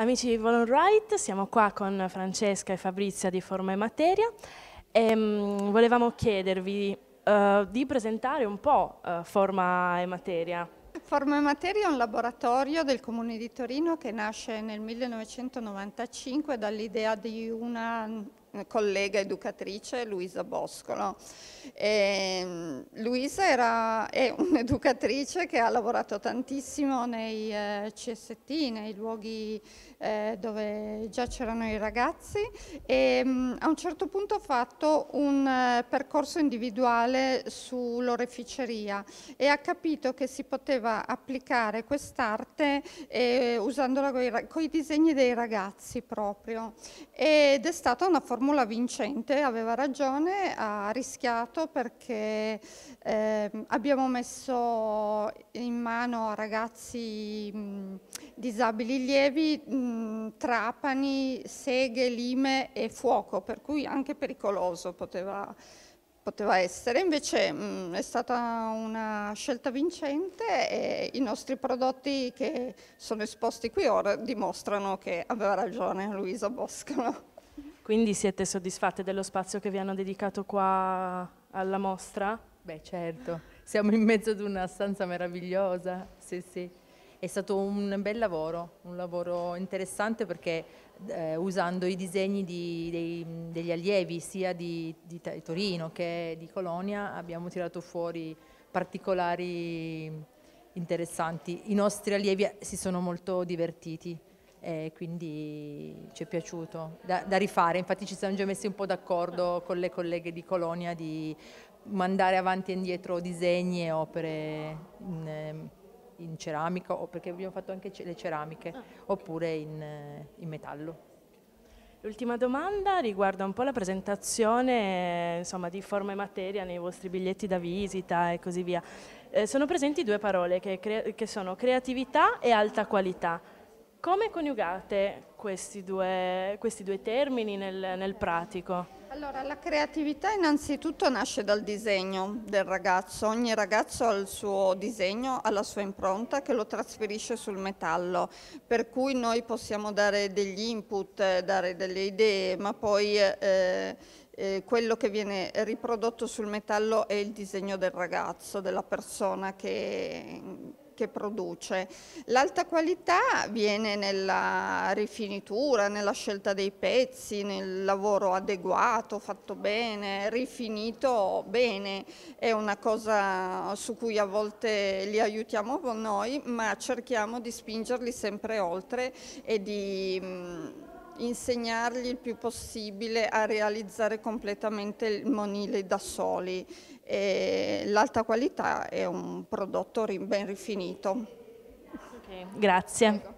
Amici di Volon Wright, siamo qua con Francesca e Fabrizia di Forma e Materia e um, volevamo chiedervi uh, di presentare un po' uh, Forma e Materia. Forma e Materia è un laboratorio del Comune di Torino che nasce nel 1995 dall'idea di una collega educatrice Luisa Boscolo. E, ehm, Luisa era, è un'educatrice che ha lavorato tantissimo nei eh, CST, nei luoghi eh, dove già c'erano i ragazzi e mh, mm, a un certo punto ha fatto un eh, percorso individuale sull'oreficeria e ha capito che si poteva applicare quest'arte eh, usandola con i disegni dei ragazzi proprio ed è stata una formazione formula vincente, aveva ragione, ha rischiato perché eh, abbiamo messo in mano a ragazzi mh, disabili lievi mh, trapani, seghe, lime e fuoco, per cui anche pericoloso poteva, poteva essere. Invece mh, è stata una scelta vincente e i nostri prodotti che sono esposti qui ora dimostrano che aveva ragione Luisa Boscolo. Quindi siete soddisfatte dello spazio che vi hanno dedicato qua alla mostra? Beh certo, siamo in mezzo ad una stanza meravigliosa, sì sì. È stato un bel lavoro, un lavoro interessante perché eh, usando i disegni di, dei, degli allievi sia di, di, di Torino che di Colonia abbiamo tirato fuori particolari interessanti. I nostri allievi eh, si sono molto divertiti e quindi ci è piaciuto da, da rifare, infatti ci siamo già messi un po' d'accordo con le colleghe di Colonia di mandare avanti e indietro disegni e opere in, ehm, in ceramica, perché abbiamo fatto anche le ceramiche, ah. oppure in, eh, in metallo. L'ultima domanda riguarda un po' la presentazione eh, insomma, di forma e materia nei vostri biglietti da visita e così via. Eh, sono presenti due parole che, che sono creatività e alta qualità. Come coniugate questi due, questi due termini nel, nel pratico? Allora, la creatività innanzitutto nasce dal disegno del ragazzo, ogni ragazzo ha il suo disegno, ha la sua impronta che lo trasferisce sul metallo, per cui noi possiamo dare degli input, dare delle idee, ma poi eh, eh, quello che viene riprodotto sul metallo è il disegno del ragazzo, della persona che, che produce. L'alta qualità viene nella rifinitura, nella scelta dei pezzi, nel lavoro adeguato, fatto bene, rifinito bene. È una cosa su cui a volte li aiutiamo noi, ma cerchiamo di spingerli sempre oltre e di mm, insegnargli il più possibile a realizzare completamente il monile da soli. L'alta qualità è un prodotto ben rifinito. Okay, grazie. Prego.